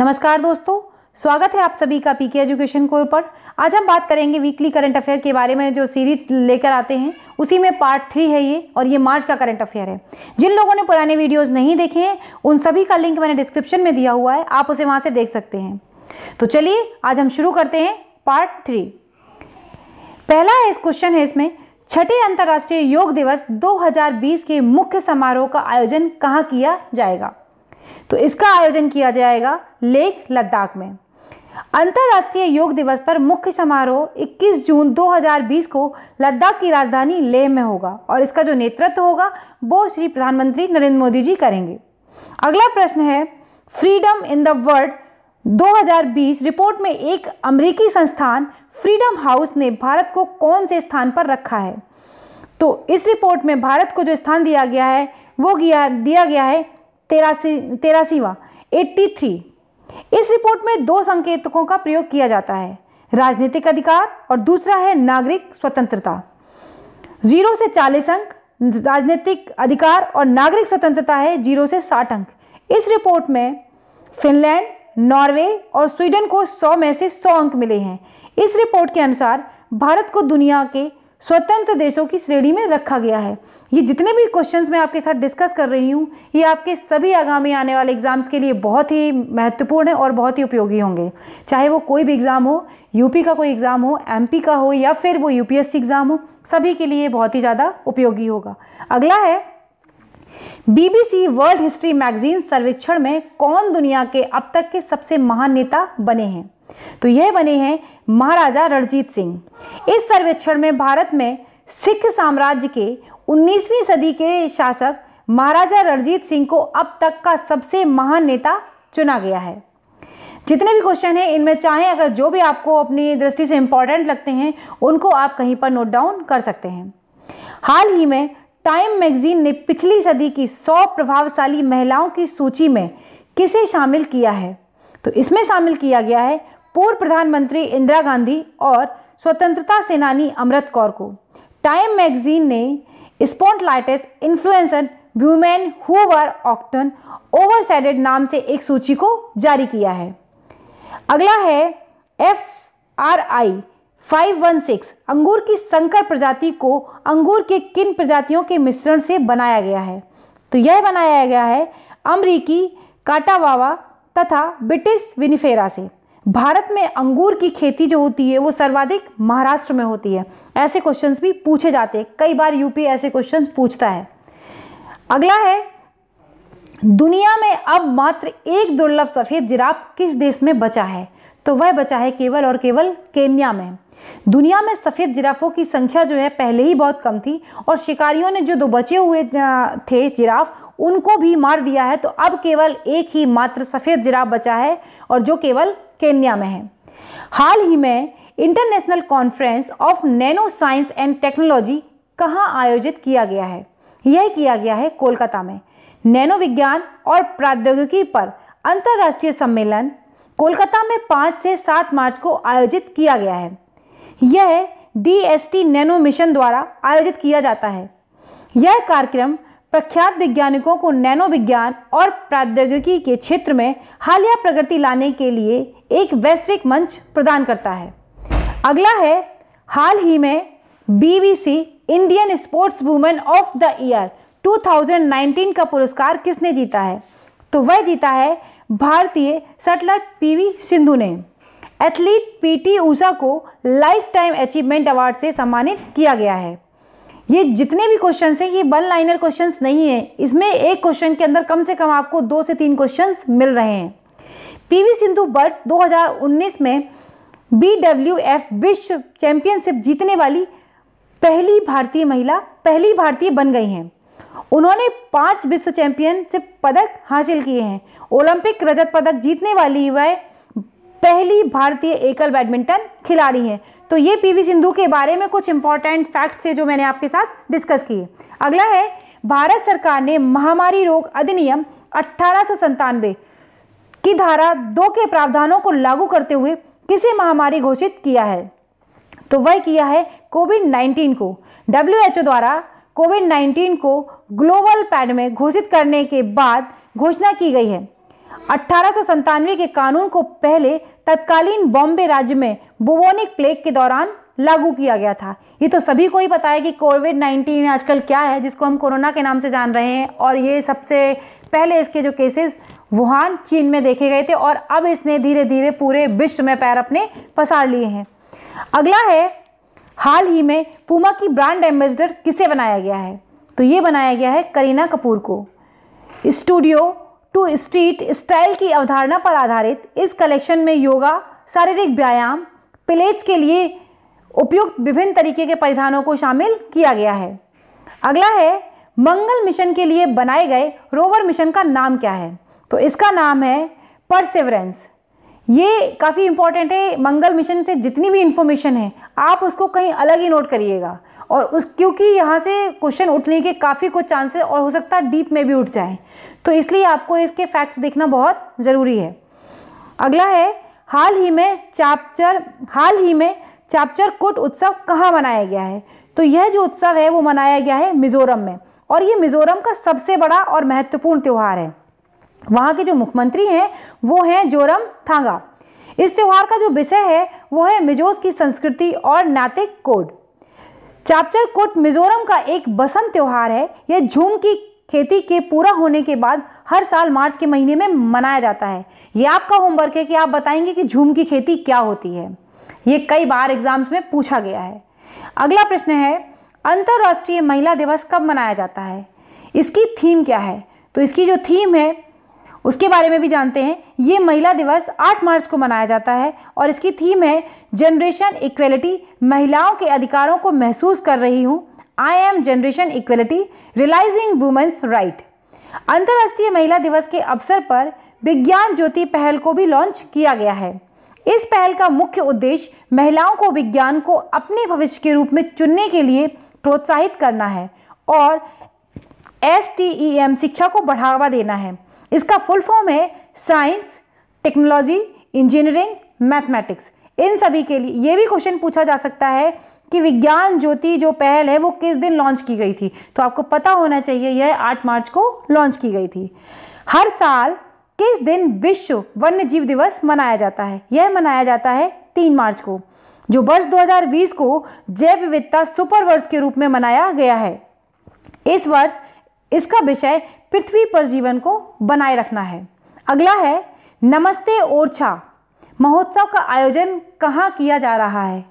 नमस्कार दोस्तों स्वागत है आप सभी का पीके एजुकेशन कोर पर आज हम बात करेंगे वीकली करंट अफेयर के बारे में जो सीरीज लेकर आते हैं उसी में पार्ट थ्री है ये और ये मार्च का करंट अफेयर है जिन लोगों ने पुराने वीडियोस नहीं देखे हैं उन सभी का लिंक मैंने डिस्क्रिप्शन में दिया हुआ है आप उसे वहाँ से देख सकते हैं तो चलिए आज हम शुरू करते हैं पार्ट थ्री पहला है इस क्वेश्चन है इसमें छठे अंतर्राष्ट्रीय योग दिवस 2020 के मुख्य समारोह का आयोजन कहाँ किया जाएगा तो इसका आयोजन किया जाएगा लेक लद्दाख में अंतर्राष्ट्रीय योग दिवस पर मुख्य समारोह 21 जून 2020 को लद्दाख की राजधानी लेह में होगा और इसका जो नेतृत्व होगा वो श्री प्रधानमंत्री नरेंद्र मोदी जी करेंगे अगला प्रश्न है freedom in the world 2020 report में एक अमेरिकी संस्थान फ्रीडम हाउस ने भारत को कौन से स्थान पर रखा है तो इस रिपोर्ट में भारत को जो स्थान दिया गया है वो दिया गया है तेरासी तेरासीवा एट्टी थ्री इस रिपोर्ट में दो संकेतकों का प्रयोग किया जाता है राजनीतिक अधिकार और दूसरा है नागरिक स्वतंत्रता जीरो से चालीस अंक राजनीतिक अधिकार और नागरिक स्वतंत्रता है जीरो से साठ अंक इस रिपोर्ट में फिनलैंड नॉर्वे और स्वीडन को सौ में से सौ अंक मिले हैं इस रिपोर्ट के अनुसार भारत को दुनिया के स्वतंत्र देशों की श्रेणी में रखा गया है ये जितने भी क्वेश्चंस मैं आपके साथ डिस्कस कर रही हूँ ये आपके सभी आगामी आने वाले एग्जाम्स के लिए बहुत ही महत्वपूर्ण है और बहुत ही उपयोगी होंगे चाहे वो कोई भी एग्ज़ाम हो यूपी का कोई एग्ज़ाम हो एमपी का हो या फिर वो यूपीएससी एग्ज़ाम हो सभी के लिए बहुत ही ज़्यादा उपयोगी होगा अगला है बीबीसी वर्ल्ड हिस्ट्री मैगजीन सर्वेक्षण में कौन दुनिया के अब तक के सबसे महान नेता बने हैं तो यह बने हैं महाराजा रणजीत सिंह इस सर्वेक्षण में भारत में सिख साम्राज्य के 19वीं सदी के शासक महाराजा रणजीत सिंह को अब तक का सबसे महान नेता चुना गया है जितने भी क्वेश्चन हैं इनमें चाहे अगर जो भी आपको अपनी दृष्टि से इंपॉर्टेंट लगते हैं उनको आप कहीं पर नोट डाउन कर सकते हैं हाल ही में टाइम मैगजीन ने पिछली सदी की 100 प्रभावशाली महिलाओं की सूची में किसे शामिल किया है तो इसमें शामिल किया गया है पूर्व प्रधानमंत्री इंदिरा गांधी और स्वतंत्रता सेनानी अमृत कौर को टाइम मैगजीन ने spotlights influencer women who were often overshadowed नाम से एक सूची को जारी किया है अगला है F R I five one six अंगूर की संकर प्रजाति को अंगूर के किन प्रजातियों के मिश्रण से बनाया गया है तो यह बनाया गया है अमरीकी काटावावा तथा ब्रिटिश विनिफेरा से भारत में अंगूर की खेती जो होती है वो सर्वाधिक महाराष्ट्र में होती है ऐसे क्वेश्चंस भी पूछे जाते हैं कई बार यूपी ऐसे क्वेश्चंस पूछता है अगला है दुनिया में अब मात्र एक दुर्लभ सफ़ेद जिराफ किस देश में बचा है तो वह बचा है केवल और केवल केन्या में दुनिया में सफ़ेद जिराफों की संख्या जो है पहले ही बहुत कम थी और शिकारियों ने जो दो बचे हुए थे जिराफ उनको भी मार दिया है तो अब केवल एक ही मात्र सफ़ेद जिराफ बचा है और जो केवल केन्या में है हाल ही में international conference of nano science and technology कहाँ आयोजित किया गया है यह किया गया है कोलकाता में नैनो विज्ञान और प्रौद्योगिकी पर अंतर्राष्ट्रीय सम्मेलन कोलकाता में 5 से 7 मार्च को आयोजित किया गया है यह डी टी नैनो मिशन द्वारा आयोजित किया जाता है यह कार्यक्रम प्रख्यात वैज्ञानिकों को नैनो विज्ञान और प्रौद्योगिकी के क्षेत्र में हालिया प्रगति लाने के लिए एक वैश्विक मंच प्रदान करता है अगला है हाल ही में BBC Indian sports women of the year 2019 का पुरस्कार किसने जीता है तो वह जीता है भारतीय सटलर पीवी सिंधु ने एथलीट पीटी ऊषा को लाइफ टाइम अचीवमेंट अवार्ड से सम्मानित किया गया है ये जितने भी क्वेश्चन हैं ये वन लाइनर क्वेश्चन नहीं है इसमें एक क्वेश्चन के अंदर कम से कम आपको दो से तीन क्वेश्चन मिल रहे हैं पीवी सिंधु वर्ष 2019 में बीडब्ल्यूएफ विश्व चैंपियनशिप जीतने वाली पहली भारतीय महिला पहली भारतीय बन गई हैं उन्होंने पांच विश्व चैंपियनशिप पदक हासिल किए हैं ओलंपिक रजत पदक जीतने वाली वह पहली भारतीय एकल बैडमिंटन खिलाड़ी हैं तो ये पीवी सिंधु के बारे में कुछ इंपॉर्टेंट फैक्ट्स थे जो मैंने आपके साथ डिस्कस किए अगला है भारत सरकार ने महामारी रोग अधिनियम अठारह की धारा दो के प्रावधानों को लागू करते हुए किसे महामारी घोषित किया है तो वह किया है कोविड 19 को डब्ल्यू द्वारा कोविड 19 को ग्लोबल में घोषित करने के बाद घोषणा की गई है अठारह के कानून को पहले तत्कालीन बॉम्बे राज्य में बुवोनिक प्लेग के दौरान लागू किया गया था ये तो सभी को ही पता है कि कोविड 19 आजकल क्या है जिसको हम कोरोना के नाम से जान रहे हैं और ये सबसे पहले इसके जो केसेस वुहान चीन में देखे गए थे और अब इसने धीरे धीरे पूरे विश्व में पैर अपने पसार लिए हैं अगला है हाल ही में पूमा की ब्रांड एम्बेसडर किसे बनाया गया है तो ये बनाया गया है करीना कपूर को स्टूडियो टू स्ट्रीट स्टाइल की अवधारणा पर आधारित इस कलेक्शन में योगा शारीरिक व्यायाम प्लेज के लिए उपयुक्त विभिन्न तरीके के परिधानों को शामिल किया गया है अगला है मंगल मिशन के लिए बनाए गए रोवर मिशन का नाम क्या है तो इसका नाम है परसेवरेंस ये काफ़ी इंपॉर्टेंट है मंगल मिशन से जितनी भी इन्फॉर्मेशन है आप उसको कहीं अलग ही नोट करिएगा और उस क्योंकि यहाँ से क्वेश्चन उठने के काफ़ी कुछ चांसेस और हो सकता है डीप में भी उठ जाए तो इसलिए आपको इसके फैक्ट्स देखना बहुत ज़रूरी है अगला है हाल ही में चापचर हाल ही में चापचर कुट उत्सव कहाँ मनाया गया है तो यह जो उत्सव है वो मनाया गया है मिज़ोरम में और ये मिज़ोरम का सबसे बड़ा और महत्वपूर्ण त्यौहार है वहाँ के जो मुख्यमंत्री हैं वो हैं जोरम थांगा इस त्यौहार का जो विषय है वो है मिजोस की संस्कृति और नैतिक कोड चापचर कोट मिजोरम का एक बसंत त्यौहार है यह झूम की खेती के पूरा होने के बाद हर साल मार्च के महीने में मनाया जाता है ये आपका होमवर्क है कि आप बताएंगे कि झूम की खेती क्या होती है ये कई बार एग्जाम्स में पूछा गया है अगला प्रश्न है अंतर्राष्ट्रीय महिला दिवस कब मनाया जाता है इसकी थीम क्या है तो इसकी जो थीम है उसके बारे में भी जानते हैं ये महिला दिवस 8 मार्च को मनाया जाता है और इसकी थीम है जनरेशन इक्वेलिटी महिलाओं के अधिकारों को महसूस कर रही हूँ I am generation equality realising women's right अंतर्राष्ट्रीय महिला दिवस के अवसर पर विज्ञान ज्योति पहल को भी लॉन्च किया गया है इस पहल का मुख्य उद्देश्य महिलाओं को विज्ञान को अपने भविष्य के रूप में चुनने के लिए प्रोत्साहित करना है और एस e शिक्षा को बढ़ावा देना है इसका फुल फॉर्म है साइंस टेक्नोलॉजी इंजीनियरिंग मैथमेटिक्स इन सभी के लिए ये भी क्वेश्चन पूछा जा सकता है कि विज्ञान ज्योति जो पहल है वो किस दिन लॉन्च की गई थी तो आपको पता होना चाहिए यह आठ मार्च को लॉन्च की गई थी हर साल किस दिन विश्व वन्य जीव दिवस मनाया जाता है यह मनाया जाता है तीन मार्च को जो वर्ष 2020 को जैव विविधता सुपर वर्ष के रूप में मनाया गया है इस वर्ष इसका विषय पृथ्वी पर जीवन को बनाए रखना है अगला है नमस्ते ओरछा महोत्सव का आयोजन कहाँ किया जा रहा है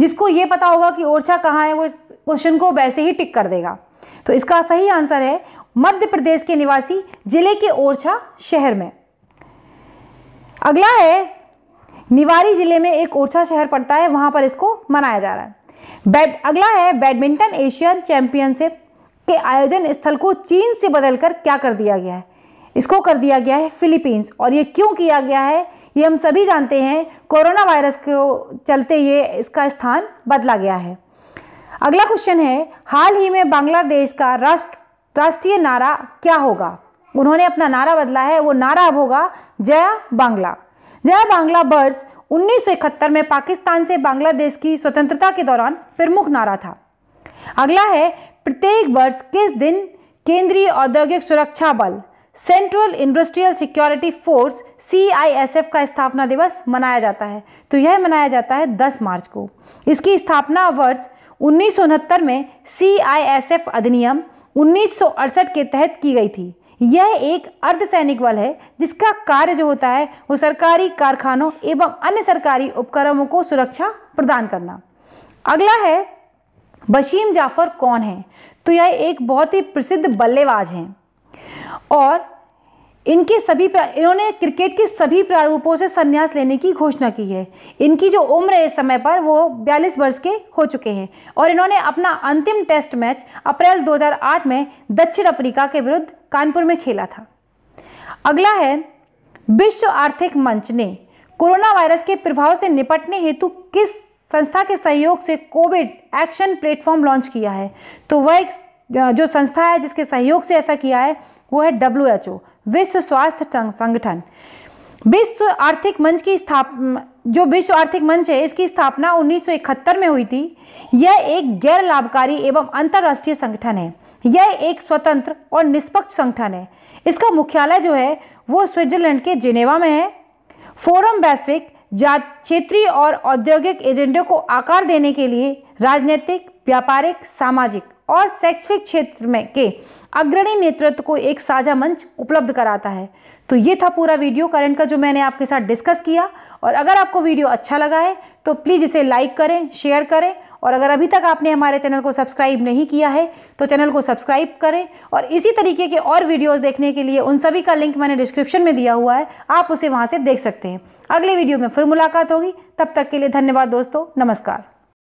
जिसको ये पता होगा कि ओरछा कहाँ है वो इस क्वेश्चन को वैसे ही टिक कर देगा तो इसका सही आंसर है मध्य प्रदेश के निवासी जिले के ओरछा शहर में अगला है निवारी जिले में एक ओरछा शहर पड़ता है वहाँ पर इसको मनाया जा रहा है बैड अगला है बैडमिंटन एशियन चैंपियनशिप के आयोजन स्थल को चीन से बदलकर क्या कर दिया गया है इसको कर दिया गया है फिलीपींस और ये क्यों किया गया है ये हम सभी जानते हैं कोरोना वायरस को चलते ये इसका स्थान बदला गया है अगला क्वेश्चन है हाल ही में बांग्लादेश का राष्ट्र राष्ट्रीय नारा क्या होगा उन्होंने अपना नारा बदला है वो नारा अब होगा जया बांग्ला जया बांग्ला वर्ष उन्नीस में पाकिस्तान से बांग्लादेश की स्वतंत्रता के दौरान प्रमुख नारा था अगला है प्रत्येक वर्ष किस दिन केंद्रीय औद्योगिक सुरक्षा बल central industrial security force C का स्थापना दिवस मनाया जाता है तो यह मनाया जाता है 10 मार्च को इसकी स्थापना वर्ष उन्नीस में सी अधिनियम उन्नीस के तहत की गई थी यह एक अर्धसैनिक बल है जिसका कार्य जो होता है वो सरकारी कारखानों एवं अन्य सरकारी उपक्रमों को सुरक्षा प्रदान करना अगला है बशीम जाफ़र कौन है तो यह एक बहुत ही प्रसिद्ध बल्लेबाज हैं और इनके सभी इन्होंने क्रिकेट के सभी प्रारूपों से संन्यास लेने की घोषणा की है इनकी जो उम्र है इस समय पर वो 42 वर्ष के हो चुके हैं और इन्होंने अपना अंतिम टेस्ट मैच अप्रैल 2008 में दक्षिण अफ्रीका के विरुद्ध कानपुर में खेला था अगला है विश्व आर्थिक मंच ने कोरोना वायरस के प्रभाव से निपटने हेतु किस संस्था के सहयोग से कोविड एक्शन प्लेटफॉर्म लॉन्च किया है तो वह एक जो संस्था है जिसके सहयोग से ऐसा किया है वो है डब्ल्यू एच ओ विश्व स्वास्थ्य संगठन विश्व आर्थिक मंच की स्थापना जो विश्व आर्थिक मंच है इसकी स्थापना 1971 में हुई थी यह एक गैर लाभकारी एवं अंतर्राष्ट्रीय संगठन है यह एक स्वतंत्र और निष्पक्ष संगठन है इसका मुख्यालय जो है वो स्विट्जरलैंड के जिनेवा में है फोरम वैश्विक जात क्षेत्रीय और औद्योगिक एजेंडों को आकार देने के लिए राजनीतिक व्यापारिक सामाजिक और शैक्षणिक क्षेत्र में के अग्रणी नेतृत्व को एक साझा मंच उपलब्ध कराता है तो ये था पूरा वीडियो करंट का जो मैंने आपके साथ डिस्कस किया और अगर आपको वीडियो अच्छा लगा है तो प्लीज़ इसे लाइक करें शेयर करें और अगर अभी तक आपने हमारे चैनल को सब्सक्राइब नहीं किया है तो चैनल को सब्सक्राइब करें और इसी तरीके के और वीडियोस देखने के लिए उन सभी का लिंक मैंने डिस्क्रिप्शन में दिया हुआ है आप उसे वहाँ से देख सकते हैं अगले वीडियो में फिर मुलाकात होगी तब तक के लिए धन्यवाद दोस्तों नमस्कार